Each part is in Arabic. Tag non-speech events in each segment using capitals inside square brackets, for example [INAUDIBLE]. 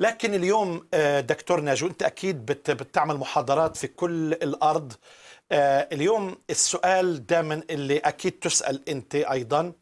لكن اليوم آه، دكتور ناجو أنت أكيد بتعمل محاضرات في كل الأرض آه، اليوم السؤال دائما اللي أكيد تسأل أنت أيضا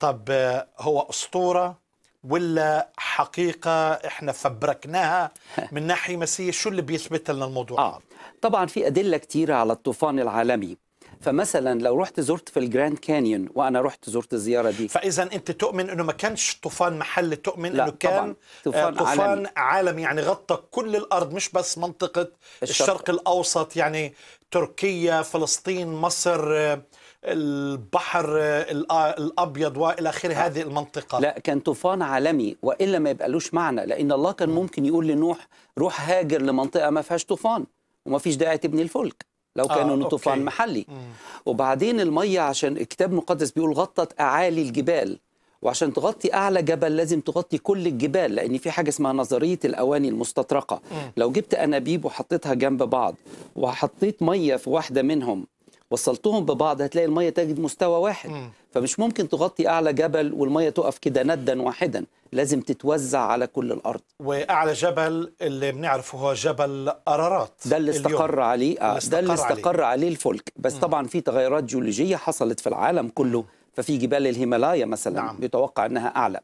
طب آه، هو أسطورة ولا حقيقة احنا فبركناها [LAUGHS] من ناحية مسيحية شو اللي بيثبت لنا الموضوع؟ آه. طبعا في أدلة كثيرة على الطوفان العالمي فمثلا لو رحت زرت في الجراند كانيون وانا رحت زرت الزياره دي فاذا انت تؤمن انه ما كانش طوفان محلي تؤمن انه كان طوفان, آه، طوفان عالمي. عالمي يعني غطى كل الارض مش بس منطقه الشرق, الشرق الاوسط يعني تركيا فلسطين مصر آه، البحر آه، الابيض والى اخره هذه المنطقه لا كان طوفان عالمي والا ما يبقالوش معنى لان الله كان ممكن يقول لنوح روح هاجر لمنطقه ما فيهاش طوفان وما فيش داعي تبني الفلك لو آه، كانوا آه، طوفان محلي مم. وبعدين المية عشان الكتاب المقدس بيقول غطت أعالي الجبال وعشان تغطي اعلى جبل لازم تغطي كل الجبال لان في حاجه اسمها نظريه الاواني المستطرقه لو جبت انابيب وحطيتها جنب بعض وحطيت ميه في واحده منهم وصلتهم ببعض هتلاقي الميه تجد مستوى واحد م. فمش ممكن تغطي اعلى جبل والميه تقف كده ندا واحدا لازم تتوزع على كل الارض واعلى جبل اللي بنعرفه هو جبل ارارات ده اللي استقر اليوم. عليه آه. ده اللي استقر عليه, عليه الفلك بس م. طبعا في تغيرات جيولوجيه حصلت في العالم كله ففي جبال الهيمالايا مثلا نعم. بيتوقع انها اعلى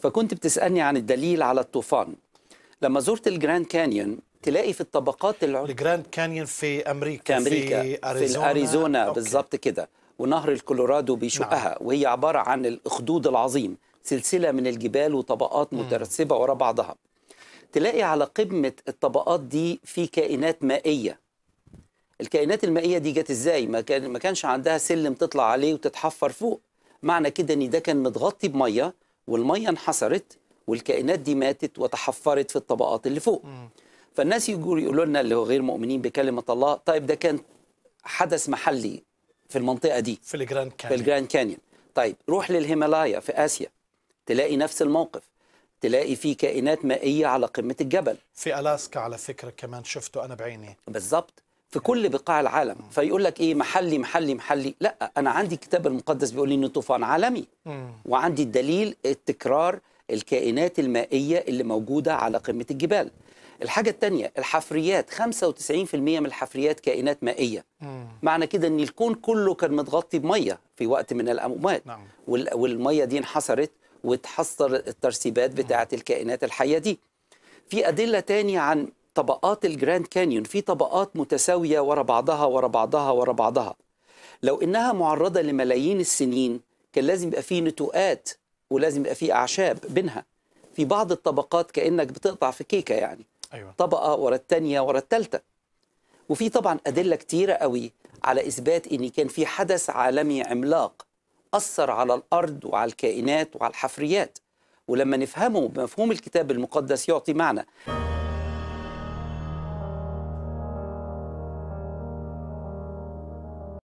فكنت بتسالني عن الدليل على الطوفان لما زرت الجراند كانيون تلاقي في الطبقات العليا الجراند كانيون في امريكا في امريكا في اريزونا, في أريزونا بالظبط كده ونهر الكولورادو بيشقها نعم. وهي عباره عن الاخدود العظيم سلسله من الجبال وطبقات مترسبه ورا بعضها تلاقي على قمه الطبقات دي في كائنات مائيه الكائنات المائيه دي جت ازاي ما كان ما كانش عندها سلم تطلع عليه وتتحفر فوق معنى كده ان ده كان متغطي بميه والميه انحسرت والكائنات دي ماتت وتحفرت في الطبقات اللي فوق مم. فالناس يجوا يقولوا لنا اللي هو غير مؤمنين بكلمه الله طيب ده كان حدث محلي في المنطقه دي في الجراند كانيون في الجراند كانيون طيب روح للهيمالايا في اسيا تلاقي نفس الموقف تلاقي في كائنات مائيه على قمه الجبل في الاسكا على فكره كمان شفته انا بعيني بالظبط في كل بقاع العالم م. فيقول لك ايه محلي محلي محلي لا انا عندي الكتاب المقدس بيقول لي انه طوفان عالمي م. وعندي الدليل التكرار الكائنات المائيه اللي موجوده على قمه الجبال الحاجة الثانية الحفريات 95% من الحفريات كائنات مائية مم. معنى كده ان الكون كله كان متغطي بمية في وقت من الأمومات نعم. والمية دي انحصرت وتحصر الترسيبات بتاعة الكائنات الحية دي في أدلة تانية عن طبقات الجراند كانيون في طبقات متساوية ورا بعضها ورا بعضها ورا بعضها لو إنها معرضة لملايين السنين كان لازم يبقى فيه نتوءات ولازم يبقى فيه أعشاب بينها في بعض الطبقات كأنك بتقطع في كيكة يعني أيوة. طبقه ورا الثانيه ورا الثالثه وفي طبعا ادله كتيره قوي على اثبات ان كان في حدث عالمي عملاق اثر على الارض وعلى الكائنات وعلى الحفريات ولما نفهمه بمفهوم الكتاب المقدس يعطي معنى